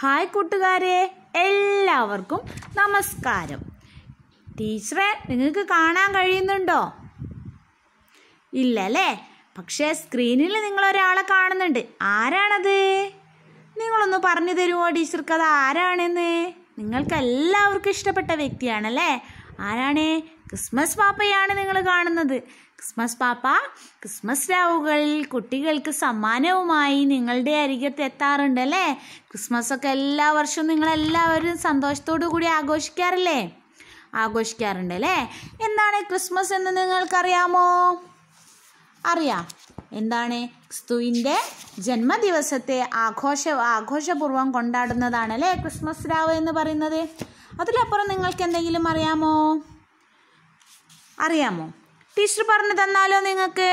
hi കൂട്ടുകാരെ എല്ലാവർക്കും നമസ്കാരം ടീച്ചറെ നിങ്ങൾക്ക് കാണാൻ കഴിയുന്നുണ്ടോ ഇല്ലല്ലേ പക്ഷേ സ്ക്രീനിൽ നിങ്ങൾ ഒരാളെ കാണുന്നുണ്ട് ആരാണത് നിങ്ങളൊന്ന് പറഞ്ഞു തരുമോ ടീച്ചർക്ക് അത് ആരാണെന്ന് നിങ്ങൾക്ക് എല്ലാവർക്കും ഇഷ്ടപ്പെട്ട വ്യക്തിയാണല്ലേ ആരാണ് ക്രിസ്മസ് പാപ്പയാണ് നിങ്ങൾ കാണുന്നത് ക്രിസ്മസ് പാപ്പ ക്രിസ്മസ് രാവുകളിൽ കുട്ടികൾക്ക് സമ്മാനവുമായി നിങ്ങളുടെ അരികത്ത് എത്താറുണ്ട് അല്ലേ ക്രിസ്മസ് ഒക്കെ എല്ലാ വർഷവും നിങ്ങളെല്ലാവരും സന്തോഷത്തോടു കൂടി ആഘോഷിക്കാറില്ലേ ആഘോഷിക്കാറുണ്ട് അല്ലേ എന്താണ് ക്രിസ്മസ് എന്ന് നിങ്ങൾക്കറിയാമോ അറിയാം എന്താണ് ക്രിസ്തുവിൻ്റെ ജന്മദിവസത്തെ ആഘോഷ ആഘോഷപൂർവ്വം കൊണ്ടാടുന്നതാണ് അല്ലേ ക്രിസ്മസ് രാവ് എന്ന് പറയുന്നത് അതിലപ്പുറം നിങ്ങൾക്ക് എന്തെങ്കിലും അറിയാമോ അറിയാമോ ടീച്ചർ പറഞ്ഞു തന്നാലോ നിങ്ങൾക്ക്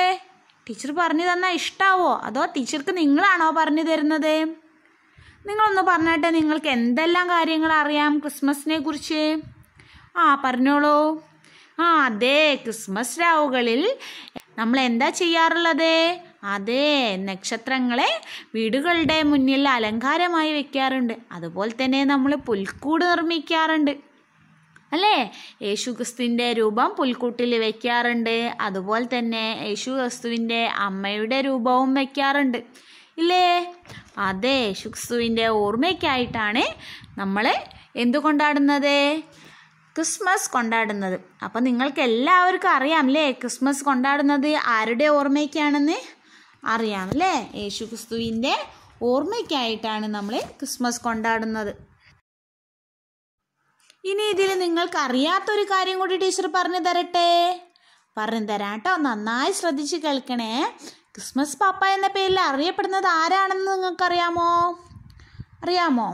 ടീച്ചർ പറഞ്ഞു തന്നാൽ ഇഷ്ടാവോ അതോ ടീച്ചർക്ക് നിങ്ങളാണോ പറഞ്ഞു തരുന്നത് നിങ്ങളൊന്ന് പറഞ്ഞിട്ട് നിങ്ങൾക്ക് എന്തെല്ലാം കാര്യങ്ങൾ അറിയാം ക്രിസ്മസിനെ കുറിച്ച് ആ പറഞ്ഞോളൂ ആ അതെ ക്രിസ്മസ് രാവുകളിൽ നമ്മൾ എന്താ ചെയ്യാറുള്ളത് അതെ നക്ഷത്രങ്ങളെ വീടുകളുടെ മുന്നിൽ അലങ്കാരമായി വെക്കാറുണ്ട് അതുപോലെ തന്നെ നമ്മൾ പുൽക്കൂട് നിർമ്മിക്കാറുണ്ട് അല്ലേ യേശു ക്രിസ്തുവിൻ്റെ രൂപം പുൽക്കൂട്ടിൽ വയ്ക്കാറുണ്ട് അതുപോലെ തന്നെ യേശു ക്രിസ്തുവിൻ്റെ അമ്മയുടെ രൂപവും വയ്ക്കാറുണ്ട് ഇല്ലേ അതെ യേശു ക്രിസ്തുവിൻ്റെ ഓർമ്മയ്ക്കായിട്ടാണ് നമ്മൾ എന്തു കൊണ്ടാടുന്നത് ക്രിസ്മസ് കൊണ്ടാടുന്നത് അപ്പോൾ നിങ്ങൾക്ക് എല്ലാവർക്കും അറിയാം അല്ലേ ക്രിസ്മസ് കൊണ്ടാടുന്നത് ആരുടെ ഓർമ്മയ്ക്കാണെന്ന് അറിയാം അല്ലേ യേശു ക്രിസ്തുവിൻ്റെ ഓർമ്മയ്ക്കായിട്ടാണ് നമ്മൾ ക്രിസ്മസ് കൊണ്ടാടുന്നത് ഇനി ഇതിൽ നിങ്ങൾക്ക് അറിയാത്തൊരു കാര്യം കൂടി ടീച്ചർ പറഞ്ഞു തരട്ടെ പറഞ്ഞു തരാട്ടോ നന്നായി ശ്രദ്ധിച്ച് കേൾക്കണേ ക്രിസ്മസ് പാപ്പ എന്ന പേരിൽ അറിയപ്പെടുന്നത് ആരാണെന്ന് നിങ്ങൾക്കറിയാമോ അറിയാമോ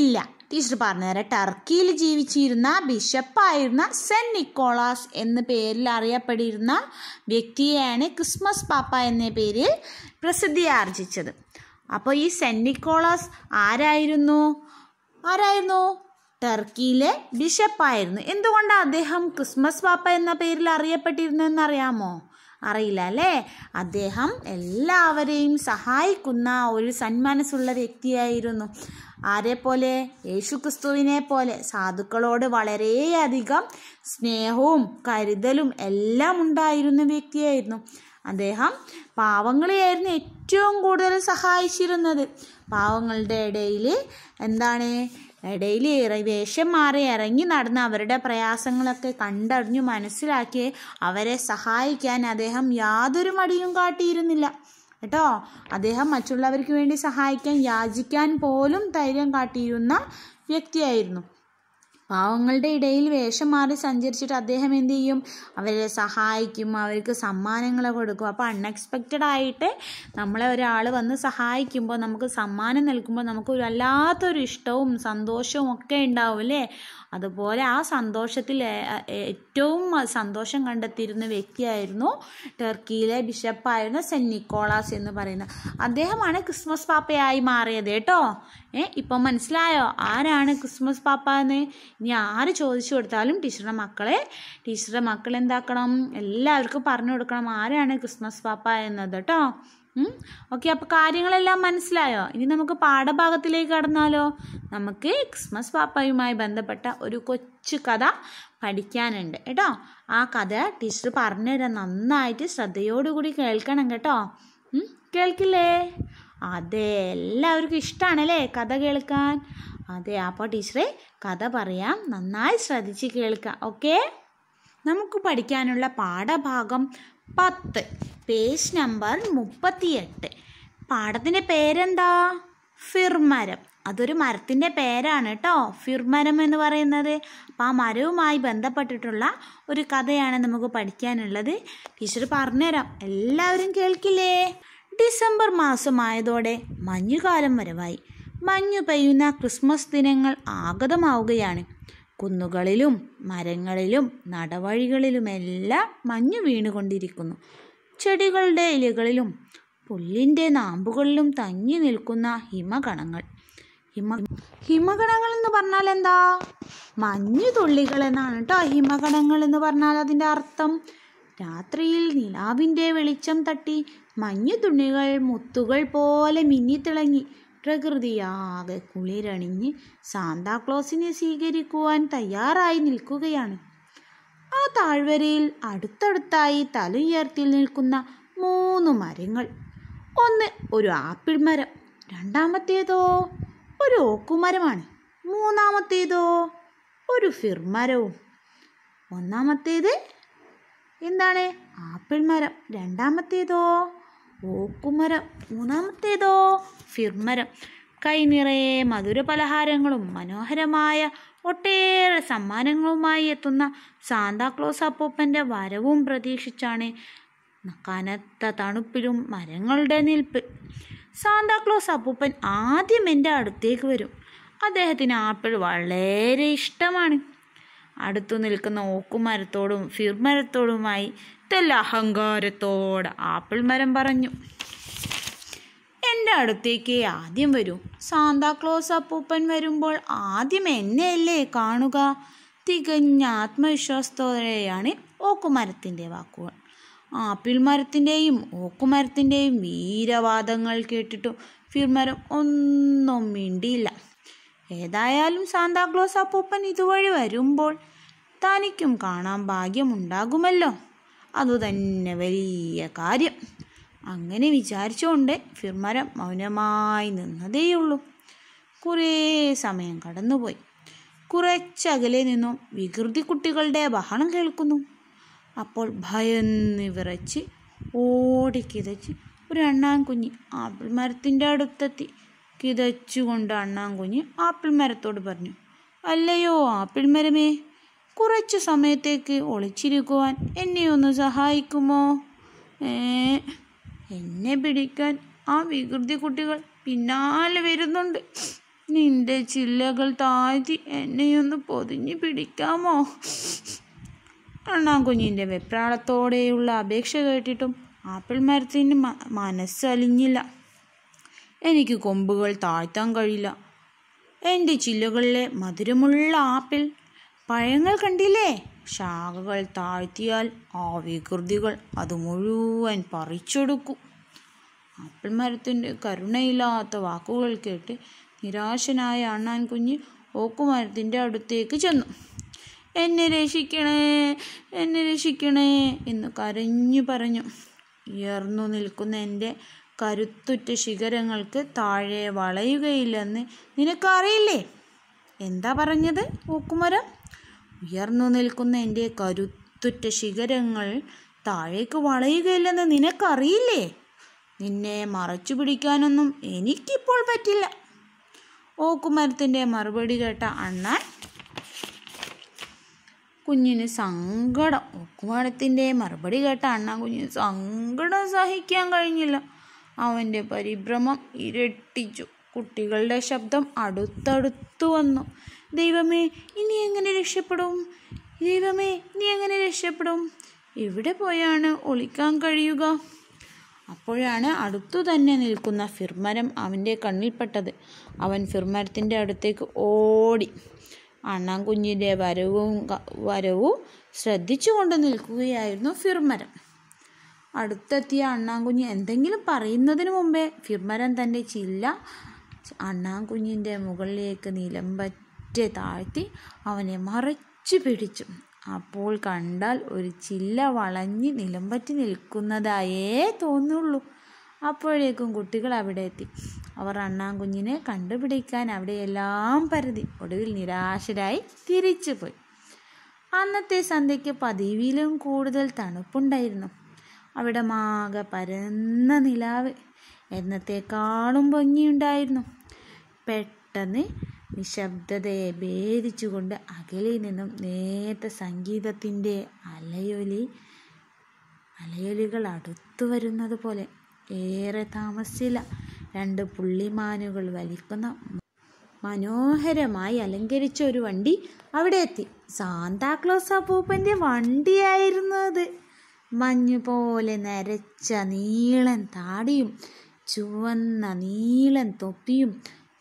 ഇല്ല ടീച്ചർ പറഞ്ഞു തരാം ടർക്കിയിൽ ജീവിച്ചിരുന്ന ബിഷപ്പായിരുന്ന സെൻറ്റ് നിക്കോളാസ് എന്ന പേരിൽ അറിയപ്പെട്ടിരുന്ന വ്യക്തിയെയാണ് ക്രിസ്മസ് പാപ്പ എന്ന പേരിൽ പ്രസിദ്ധി ആർജിച്ചത് അപ്പോൾ ഈ സെൻറ്റ് നിക്കോളാസ് ആരായിരുന്നു ആരായിരുന്നു ടർക്കിയിലെ ബിഷപ്പായിരുന്നു എന്തുകൊണ്ടാണ് അദ്ദേഹം ക്രിസ്മസ് പാപ്പ എന്ന പേരിൽ അറിയപ്പെട്ടിരുന്നതെന്ന് അറിയാമോ അറിയില്ല അല്ലേ അദ്ദേഹം എല്ലാവരെയും സഹായിക്കുന്ന ഒരു സന്മനസ്സുള്ള വ്യക്തിയായിരുന്നു ആരെ പോലെ യേശു ക്രിസ്തുവിനെ പോലെ സാധുക്കളോട് വളരെയധികം സ്നേഹവും കരുതലും എല്ലാം ഉണ്ടായിരുന്ന വ്യക്തിയായിരുന്നു അദ്ദേഹം പാവങ്ങളെയായിരുന്നു ഏറ്റവും കൂടുതൽ സഹായിച്ചിരുന്നത് പാവങ്ങളുടെ ഇടയിൽ എന്താണ് ഇടയിൽ വേഷം മാറി ഇറങ്ങി നടന്ന് അവരുടെ പ്രയാസങ്ങളൊക്കെ കണ്ടറിഞ്ഞു മനസ്സിലാക്കി അവരെ സഹായിക്കാൻ അദ്ദേഹം യാതൊരു മടിയും കാട്ടിയിരുന്നില്ല കേട്ടോ അദ്ദേഹം മറ്റുള്ളവർക്ക് വേണ്ടി സഹായിക്കാൻ യാചിക്കാൻ പോലും ധൈര്യം കാട്ടിയിരുന്ന വ്യക്തിയായിരുന്നു പാവങ്ങളുടെ ഇടയിൽ വേഷം മാറി സഞ്ചരിച്ചിട്ട് അദ്ദേഹം എന്ത് ചെയ്യും അവരെ സഹായിക്കും അവർക്ക് സമ്മാനങ്ങളൊക്കെ കൊടുക്കും അപ്പോൾ അൺഎക്സ്പെക്റ്റഡ് ആയിട്ട് നമ്മളെ ഒരാൾ വന്ന് സഹായിക്കുമ്പോൾ നമുക്ക് സമ്മാനം നൽകുമ്പോൾ നമുക്ക് വല്ലാത്തൊരു ഇഷ്ടവും സന്തോഷവും ഒക്കെ ഉണ്ടാവും അല്ലേ അതുപോലെ ആ സന്തോഷത്തിൽ ഏറ്റവും സന്തോഷം കണ്ടെത്തിയിരുന്ന വ്യക്തിയായിരുന്നു ടെർക്കിയിലെ ബിഷപ്പായിരുന്ന സെൻറ്റ് നിക്കോളാസ് എന്ന് പറയുന്നത് അദ്ദേഹമാണ് ക്രിസ്മസ് പാപ്പയായി മാറിയത് കേട്ടോ ഏ ഇപ്പം മനസ്സിലായോ ആരാണ് ക്രിസ്മസ് പാപ്പ എന്ന് ഇനി ആര് ചോദിച്ചു കൊടുത്താലും ടീച്ചറുടെ മക്കളെ ടീച്ചറുടെ മക്കൾ എന്താക്കണം എല്ലാവർക്കും പറഞ്ഞു കൊടുക്കണം ആരാണ് ക്രിസ്മസ് പാപ്പ എന്നത് കേട്ടോ ഓക്കെ അപ്പോൾ കാര്യങ്ങളെല്ലാം മനസ്സിലായോ ഇനി നമുക്ക് പാഠഭാഗത്തിലേക്ക് കടന്നാലോ നമുക്ക് ക്രിസ്മസ് പാപ്പയുമായി ബന്ധപ്പെട്ട ഒരു കൊച്ചു കഥ പഠിക്കാനുണ്ട് കേട്ടോ ആ കഥ ടീച്ചർ പറഞ്ഞു പറഞ്ഞുതരാം നന്നായിട്ട് ശ്രദ്ധയോടുകൂടി കേൾക്കണം കേട്ടോ കേൾക്കില്ലേ അതെ എല്ലാവർക്കും ഇഷ്ടമാണല്ലേ കഥ കേൾക്കാൻ അതെ അപ്പോൾ ടീച്ചറെ കഥ പറയാം നന്നായി ശ്രദ്ധിച്ച് കേൾക്കുക ഓക്കേ നമുക്ക് പഠിക്കാനുള്ള പാഠഭാഗം പത്ത് പേജ് നമ്പർ മുപ്പത്തിയെട്ട് പാടത്തിൻ്റെ പേരെന്താ ഫിർമരം അതൊരു മരത്തിൻ്റെ പേരാണ് കേട്ടോ ഫിർമരം എന്ന് പറയുന്നത് അപ്പോൾ ആ മരവുമായി ബന്ധപ്പെട്ടിട്ടുള്ള ഒരു കഥയാണ് നമുക്ക് പഠിക്കാനുള്ളത് ടീച്ചർ പറഞ്ഞുതരാം എല്ലാവരും കേൾക്കില്ലേ ഡിസംബർ മാസമായതോടെ മഞ്ഞുകാലം വരവായി മഞ്ഞു പെയ്യുന്ന ക്രിസ്മസ് ദിനങ്ങൾ ആഗതമാവുകയാണ് കുന്നുകളിലും മരങ്ങളിലും നടവഴികളിലുമെല്ലാം മഞ്ഞു വീണുകൊണ്ടിരിക്കുന്നു ചെടികളുടെ ഇലകളിലും പുല്ലിൻ്റെ നാമ്പുകളിലും തങ്ങി നിൽക്കുന്ന ഹിമകണങ്ങൾ ഹിമ ഹിമകണങ്ങൾ എന്ന് പറഞ്ഞാൽ എന്താ മഞ്ഞു തുള്ളികൾ എന്നാണ് കേട്ടോ ഹിമകണങ്ങൾ എന്ന് പറഞ്ഞാൽ അതിൻ്റെ അർത്ഥം രാത്രിയിൽ നിലാവിൻ്റെ വെളിച്ചം തട്ടി മഞ്ഞു തുണികൾ മുത്തുകൾ പോലെ മിന്നിത്തിളങ്ങി പ്രകൃതിയാകെ കുളിരണിഞ്ഞ് സാന്താക്ലോസിനെ സ്വീകരിക്കുവാൻ തയ്യാറായി നിൽക്കുകയാണ് ആ താഴ്വരയിൽ അടുത്തടുത്തായി തലയുയർത്തിൽ നിൽക്കുന്ന മൂന്ന് മരങ്ങൾ ഒന്ന് ഒരു ആപ്പിൾ മരം രണ്ടാമത്തേതോ ഒരു ഓക്കുമരമാണ് മൂന്നാമത്തേതോ ഒരു ഫിർമരവും ഒന്നാമത്തേത് എന്താണ് ആപ്പിൾ മരം രണ്ടാമത്തേതോ ഓക്കുമരം മൂന്നാമത്തേതോ ഫിർമരം കൈ നിറയെ മധുര പലഹാരങ്ങളും മനോഹരമായ ഒട്ടേറെ സമ്മാനങ്ങളുമായി എത്തുന്ന സാന്താക്ലോസ് അപ്പൂപ്പൻ്റെ വരവും പ്രതീക്ഷിച്ചാണ് കനത്ത തണുപ്പിലും മരങ്ങളുടെ നിൽപ്പ് സാന്താക്ലോസ് അപ്പൂപ്പൻ ആദ്യം എൻ്റെ അടുത്തേക്ക് വരും അദ്ദേഹത്തിന് ആപ്പിൾ വളരെ ഇഷ്ടമാണ് അടുത്തു നിൽക്കുന്ന ഓക്കുമരത്തോടും ഫിർമരത്തോടുമായി തെല്ല അഹങ്കാരത്തോട് ആപ്പിൾ മരം പറഞ്ഞു എൻ്റെ അടുത്തേക്ക് ആദ്യം വരൂ സാന്താക്ലോസ് അപ്പൂപ്പൻ വരുമ്പോൾ ആദ്യം എന്നെയല്ലേ കാണുക തികഞ്ഞ ആത്മവിശ്വാസത്തോടെയാണ് ഓക്കുമരത്തിൻ്റെ വാക്കുകൾ ആപ്പിൾ മരത്തിൻ്റെയും ഓക്കുമരത്തിൻ്റെയും വീരവാദങ്ങൾ കേട്ടിട്ടും ഫിർമരം ഒന്നും മിണ്ടിയില്ല ഏതായാലും സാന്താക്ലോസ് അപ്പൂപ്പൻ ഇതുവഴി വരുമ്പോൾ തനിക്കും കാണാൻ ഭാഗ്യമുണ്ടാകുമല്ലോ അതുതന്നെ വലിയ കാര്യം അങ്ങനെ വിചാരിച്ചുകൊണ്ട് ഫിർമരം മൗനമായി നിന്നതേയുള്ളൂ കുറേ സമയം കടന്നുപോയി കുറച്ചകലെ നിന്നും വികൃതി കുട്ടികളുടെ ബഹളം കേൾക്കുന്നു അപ്പോൾ ഭയന്ന് വിറച്ച് ഓടിക്കിതച്ച് ഒരു അണ്ണാൻ കുഞ്ഞ് ആപ്പിൾ മരത്തിൻ്റെ അടുത്തെത്തി കിതച്ചുകൊണ്ട് അണ്ണാങ്കുഞ്ഞ് ആപ്പിൾ മരത്തോട് പറഞ്ഞു അല്ലയോ ആപ്പിൾ മരമേ കുറച്ചു സമയത്തേക്ക് ഒളിച്ചിരിക്കുവാൻ എന്നെ ഒന്ന് സഹായിക്കുമോ എന്നെ പിടിക്കാൻ ആ വികൃതി കുട്ടികൾ പിന്നാലെ വരുന്നുണ്ട് നിന്റെ ചില്ലകൾ താഴ്ത്തി എന്നെയൊന്ന് പൊതിഞ്ഞു പിടിക്കാമോ അണ്ണാങ്കുഞ്ഞിൻ്റെ വെപ്രാളത്തോടെയുള്ള അപേക്ഷ കേട്ടിട്ടും ആപ്പിൾ മരത്തിന് മനസ്സലിഞ്ഞില്ല എനിക്ക് കൊമ്പുകൾ താഴ്ത്താൻ കഴിയില്ല എൻ്റെ ചില്ലുകളിലെ മധുരമുള്ള ആപ്പിൾ പഴങ്ങൾ കണ്ടില്ലേ ശാഖകൾ താഴ്ത്തിയാൽ ആ വികൃതികൾ അത് മുഴുവൻ പറിച്ചെടുക്കും ആപ്പിൾ മരത്തിൻ്റെ കരുണയില്ലാത്ത വാക്കുകൾ കേട്ട് നിരാശനായ അണ്ണാൻ കുഞ്ഞ് ഓക്കുമരത്തിൻ്റെ അടുത്തേക്ക് ചെന്നു എന്നെ രക്ഷിക്കണേ എന്നെ രക്ഷിക്കണേ എന്ന് കരഞ്ഞു പറഞ്ഞു ഉയർന്നു നിൽക്കുന്ന എൻ്റെ കരുത്തുറ്റ ശിഖരങ്ങൾക്ക് താഴെ വളയുകയില്ലെന്ന് നിനക്കറിയില്ലേ എന്താ പറഞ്ഞത് പൂക്കുമരം ഉയർന്നു നിൽക്കുന്ന എൻ്റെ കരുത്തുറ്റ ശിഖരങ്ങൾ താഴേക്ക് വളയുകയില്ലെന്ന് നിനക്കറിയില്ലേ നിന്നെ മറച്ചു പിടിക്കാനൊന്നും എനിക്കിപ്പോൾ പറ്റില്ല ഓക്കുമരത്തിൻ്റെ മറുപടി കേട്ട അണ്ണാൻ കുഞ്ഞിന് സങ്കടം ഓക്കുമരത്തിൻ്റെ മറുപടി കേട്ട അണ്ണാൻ കുഞ്ഞിന് സങ്കടം സഹിക്കാൻ കഴിഞ്ഞില്ല അവൻ്റെ പരിഭ്രമം ഇരട്ടിച്ചു കുട്ടികളുടെ ശബ്ദം അടുത്തടുത്തു വന്നു ദൈവമേ ഇനി എങ്ങനെ രക്ഷപ്പെടും ദൈവമേ ഇനി എങ്ങനെ രക്ഷപ്പെടും എവിടെ പോയാണ് ഒളിക്കാൻ കഴിയുക അപ്പോഴാണ് അടുത്തു തന്നെ നിൽക്കുന്ന ഫിർമരം അവൻ്റെ കണ്ണിൽപ്പെട്ടത് അവൻ ഫിർമരത്തിൻ്റെ അടുത്തേക്ക് ഓടി അണ്ണാൻ കുഞ്ഞിൻ്റെ വരവും വരവും ശ്രദ്ധിച്ചുകൊണ്ട് നിൽക്കുകയായിരുന്നു ഫിർമരം അടുത്തെത്തിയ അണ്ണാങ്കുഞ്ഞ് എന്തെങ്കിലും പറയുന്നതിന് മുമ്പേ ഫിർമരൻ തൻ്റെ ചില്ല അണ്ണാങ്കുഞ്ഞിൻ്റെ മുകളിലേക്ക് നിലമ്പറ്റെ താഴ്ത്തി അവനെ മറച്ചു പിടിച്ചു അപ്പോൾ കണ്ടാൽ ഒരു ചില്ല വളഞ്ഞ് നിലമ്പറ്റി നിൽക്കുന്നതായേ തോന്നുള്ളൂ അപ്പോഴേക്കും കുട്ടികൾ അവിടെ എത്തി അവർ അണ്ണാങ്കുഞ്ഞിനെ കണ്ടുപിടിക്കാൻ അവിടെ എല്ലാം പരതി ഒടുവിൽ നിരാശരായി തിരിച്ചുപോയി അന്നത്തെ സന്ധ്യയ്ക്ക് പതിവിലും കൂടുതൽ തണുപ്പുണ്ടായിരുന്നു അവിടെ മാക പരന്ന നിലാവ് എന്നത്തേക്കാളും ഭംഗിയുണ്ടായിരുന്നു പെട്ടെന്ന് നിശബ്ദതയെ ഭേദിച്ചുകൊണ്ട് അകലിൽ നിന്നും നേരത്തെ സംഗീതത്തിൻ്റെ അലയൊലി അലയൊലികൾ അടുത്തു വരുന്നത് പോലെ ഏറെ താമസിച്ചില്ല രണ്ട് പുള്ളിമാനുകൾ വലിക്കുന്ന മനോഹരമായി അലങ്കരിച്ച ഒരു വണ്ടി അവിടെ എത്തി സാന്താക്ലോസ് അപ്പൂപ്പൻ്റെ വണ്ടിയായിരുന്നു അത് മഞ്ഞുപോലെ നരച്ച നീളൻ താടിയും ചുവന്ന നീളൻ തൊപ്പിയും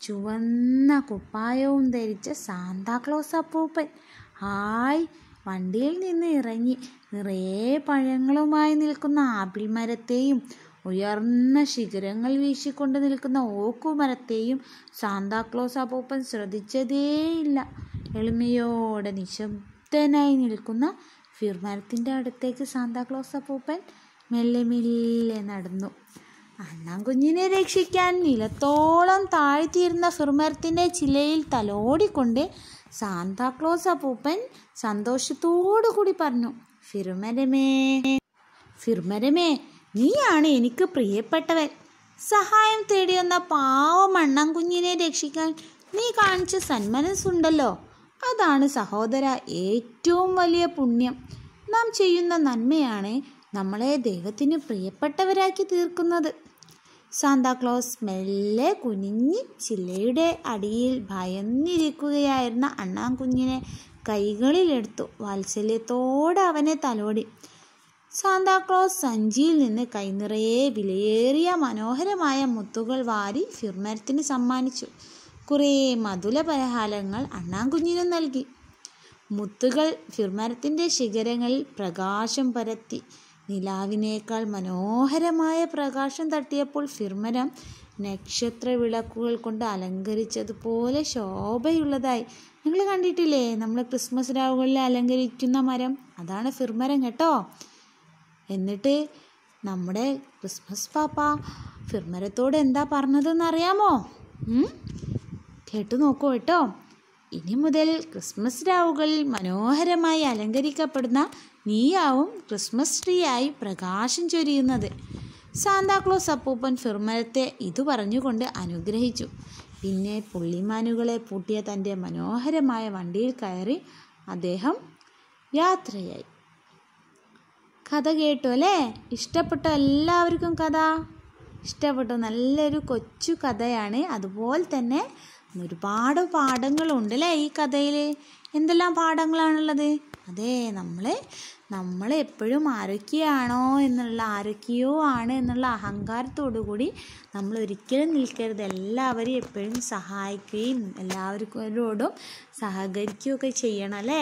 ചുവന്ന കുപ്പായവും ധരിച്ച സാന്താക്ലോസ് അപ്പൂപ്പൻ ഹായ് വണ്ടിയിൽ നിന്ന് ഇറങ്ങി നിറയെ പഴങ്ങളുമായി നിൽക്കുന്ന ആപ്പിൾ മരത്തെയും ഉയർന്ന ശിഖരങ്ങൾ വീശിക്കൊണ്ട് നിൽക്കുന്ന ഓക്കു മരത്തെയും സാന്താക്ലോസ് അപ്പൂപ്പൻ ശ്രദ്ധിച്ചതേയില്ല എളിമയോടെ നിശബ്ദനായി നിൽക്കുന്ന ഫിർമരത്തിൻ്റെ അടുത്തേക്ക് സാന്താക്ലോസ് അപ്പൂപ്പൻ മെല്ലെ മെല്ലെ നടന്നു അണ്ണാൻ കുഞ്ഞിനെ രക്ഷിക്കാൻ നിലത്തോളം താഴ്ത്തിയിരുന്ന ഫിർമരത്തിൻ്റെ ചിലയിൽ തലോടിക്കൊണ്ട് സാന്താക്ലോസ് അപ്പൂപ്പൻ സന്തോഷത്തോടു കൂടി പറഞ്ഞു ഫിർമരമേ ഫിർമരമേ നീയാണ് എനിക്ക് പ്രിയപ്പെട്ടവൻ സഹായം തേടിയെന്ന പാവം അണ്ണാൻ കുഞ്ഞിനെ രക്ഷിക്കാൻ നീ കാണിച്ച സന്മനസ്സുണ്ടല്ലോ അതാണ് സഹോദര ഏറ്റവും വലിയ പുണ്യം നാം ചെയ്യുന്ന നന്മയാണ് നമ്മളെ ദൈവത്തിന് പ്രിയപ്പെട്ടവരാക്കി തീർക്കുന്നത് സാന്താക്ലോസ് മെല്ലെ കുനിഞ്ഞ് ചില്ലയുടെ അടിയിൽ ഭയന്നിരിക്കുകയായിരുന്ന കുഞ്ഞിനെ കൈകളിലെടുത്തു വാത്സല്യത്തോടെ അവനെ തലോടി സാന്താക്ലോസ് സഞ്ചിയിൽ നിന്ന് കൈനിറയെ വിലയേറിയ മനോഹരമായ മുത്തുകൾ വാരി ഫിർമരത്തിന് സമ്മാനിച്ചു കുറേ മധുല പലഹാരങ്ങൾ അണ്ണാൻകുഞ്ഞിനും നൽകി മുത്തുകൾ ഫിർമരത്തിൻ്റെ ശിഖരങ്ങളിൽ പ്രകാശം പരത്തി നിലാവിനേക്കാൾ മനോഹരമായ പ്രകാശം തട്ടിയപ്പോൾ ഫിർമരം നക്ഷത്ര വിളക്കുകൾ കൊണ്ട് അലങ്കരിച്ചതുപോലെ ശോഭയുള്ളതായി നിങ്ങൾ കണ്ടിട്ടില്ലേ നമ്മൾ ക്രിസ്മസ് രാവുകളിൽ അലങ്കരിക്കുന്ന മരം അതാണ് ഫിർമരം കേട്ടോ എന്നിട്ട് നമ്മുടെ ക്രിസ്മസ് പാപ്പ ഫിർമരത്തോട് എന്താ പറഞ്ഞതെന്ന് അറിയാമോ കേട്ടു നോക്കൂ കേട്ടോ ഇനി മുതൽ ക്രിസ്മസ് രാവുകളിൽ മനോഹരമായി അലങ്കരിക്കപ്പെടുന്ന നീയാവും ക്രിസ്മസ് ആയി പ്രകാശം ചൊരിയുന്നത് സാന്താക്ലോസ് അപ്പൂപ്പൻ ഫിർമലത്തെ ഇത് പറഞ്ഞുകൊണ്ട് അനുഗ്രഹിച്ചു പിന്നെ പുള്ളിമാനുകളെ പൂട്ടിയ തൻ്റെ മനോഹരമായ വണ്ടിയിൽ കയറി അദ്ദേഹം യാത്രയായി കഥ കേട്ടു അല്ലേ ഇഷ്ടപ്പെട്ട എല്ലാവർക്കും കഥ ഇഷ്ടപ്പെട്ടു നല്ലൊരു കൊച്ചു കഥയാണ് അതുപോലെ തന്നെ ഒരുപാട് പാഠങ്ങളുണ്ട് അല്ലേ ഈ കഥയിൽ എന്തെല്ലാം പാഠങ്ങളാണുള്ളത് അതെ നമ്മൾ നമ്മൾ എപ്പോഴും ആരൊക്കെയാണോ എന്നുള്ള ആരൊക്കെയോ ആണ് എന്നുള്ള അഹങ്കാരത്തോടു കൂടി നമ്മൾ ഒരിക്കലും നിൽക്കരുത് എല്ലാവരെയും എപ്പോഴും സഹായിക്കുകയും എല്ലാവർക്കും എല്ലാവരോടും സഹകരിക്കുകയൊക്കെ ചെയ്യണം അല്ലേ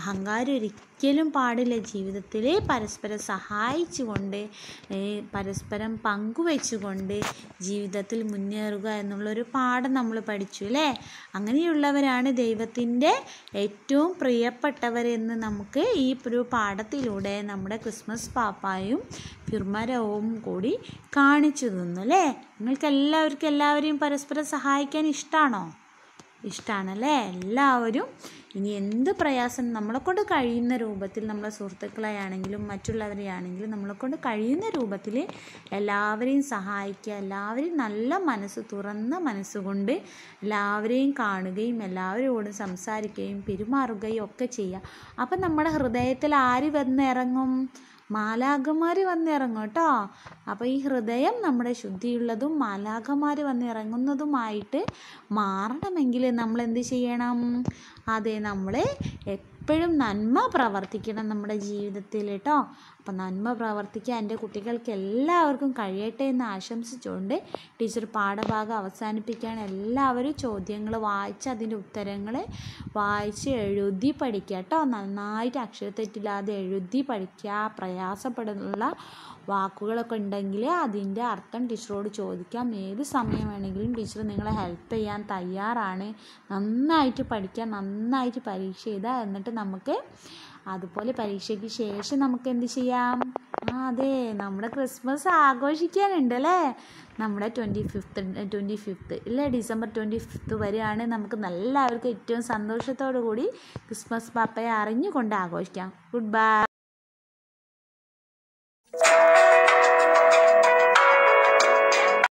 അഹങ്കാരം ഒരിക്കലും ഒരിക്കലും പാടില്ല ജീവിതത്തിൽ പരസ്പരം സഹായിച്ചുകൊണ്ട് പരസ്പരം പങ്കുവെച്ചുകൊണ്ട് ജീവിതത്തിൽ മുന്നേറുക എന്നുള്ളൊരു പാഠം നമ്മൾ പഠിച്ചു അല്ലേ അങ്ങനെയുള്ളവരാണ് ദൈവത്തിൻ്റെ ഏറ്റവും പ്രിയപ്പെട്ടവരെന്ന് നമുക്ക് ഈ ഒരു പാഠത്തിലൂടെ നമ്മുടെ ക്രിസ്മസ് പാപ്പായും പിർമരവും കൂടി കാണിച്ചു തന്നു അല്ലേ നിങ്ങൾക്ക് എല്ലാവർക്കും എല്ലാവരെയും പരസ്പരം സഹായിക്കാൻ ഇഷ്ടമാണോ ഇഷ്ടമാണല്ലേ എല്ലാവരും ഇനി എന്ത് പ്രയാസം നമ്മളെക്കൊണ്ട് കഴിയുന്ന രൂപത്തിൽ നമ്മളെ സുഹൃത്തുക്കളെ ആണെങ്കിലും മറ്റുള്ളവരെ ആണെങ്കിലും നമ്മളെക്കൊണ്ട് കഴിയുന്ന രൂപത്തിൽ എല്ലാവരെയും സഹായിക്കുക എല്ലാവരെയും നല്ല മനസ്സ് തുറന്ന മനസ്സുകൊണ്ട് എല്ലാവരെയും കാണുകയും എല്ലാവരോടും സംസാരിക്കുകയും പെരുമാറുകയും ഒക്കെ ചെയ്യുക അപ്പം നമ്മുടെ ഹൃദയത്തിൽ ആര് വന്നിറങ്ങും മാലാഖമാര് വന്നിറങ്ങും കേട്ടോ അപ്പോൾ ഈ ഹൃദയം നമ്മുടെ ശുദ്ധിയുള്ളതും മാലാഖമാര് വന്നിറങ്ങുന്നതുമായിട്ട് മാറണമെങ്കിൽ നമ്മൾ എന്ത് ചെയ്യണം അതെ നമ്മൾ എപ്പോഴും നന്മ പ്രവർത്തിക്കണം നമ്മുടെ ജീവിതത്തിൽ കേട്ടോ അപ്പം നന്മ പ്രവർത്തിക്കാൻ എൻ്റെ കുട്ടികൾക്ക് എല്ലാവർക്കും കഴിയട്ടെ എന്ന് ആശംസിച്ചുകൊണ്ട് ടീച്ചർ പാഠഭാഗം അവസാനിപ്പിക്കുകയാണ് എല്ലാവരും ചോദ്യങ്ങൾ വായിച്ച് അതിൻ്റെ ഉത്തരങ്ങൾ വായിച്ച് എഴുതി പഠിക്കുക കേട്ടോ നന്നായിട്ട് അക്ഷരത്തെറ്റില്ലാതെ എഴുതി പഠിക്കുക പ്രയാസപ്പെടുന്നുള്ള വാക്കുകളൊക്കെ ഉണ്ടെങ്കിൽ അതിൻ്റെ അർത്ഥം ടീച്ചറോട് ചോദിക്കാം ഏത് സമയം വേണമെങ്കിലും ടീച്ചർ നിങ്ങളെ ഹെൽപ്പ് ചെയ്യാൻ തയ്യാറാണ് നന്നായിട്ട് പഠിക്കുക നന്നായിട്ട് പരീക്ഷ ചെയ്താൽ എന്നിട്ട് നമുക്ക് അതുപോലെ പരീക്ഷയ്ക്ക് ശേഷം നമുക്ക് എന്ത് ചെയ്യാം ആ അതെ നമ്മുടെ ക്രിസ്മസ് ആഘോഷിക്കാനുണ്ട് അല്ലേ നമ്മുടെ ട്വൻറ്റി ഫിഫ്ത്ത് ട്വൻറ്റി ഫിഫ്ത്ത് ഇല്ലേ ഡിസംബർ ട്വൻറ്റി ഫിഫ്ത്ത് വരെയാണ് നമുക്ക് നല്ലവർക്ക് ഏറ്റവും സന്തോഷത്തോടു കൂടി ക്രിസ്മസ് പാപ്പയെ അറിഞ്ഞുകൊണ്ട് ആഘോഷിക്കാം ഗുഡ് ബൈ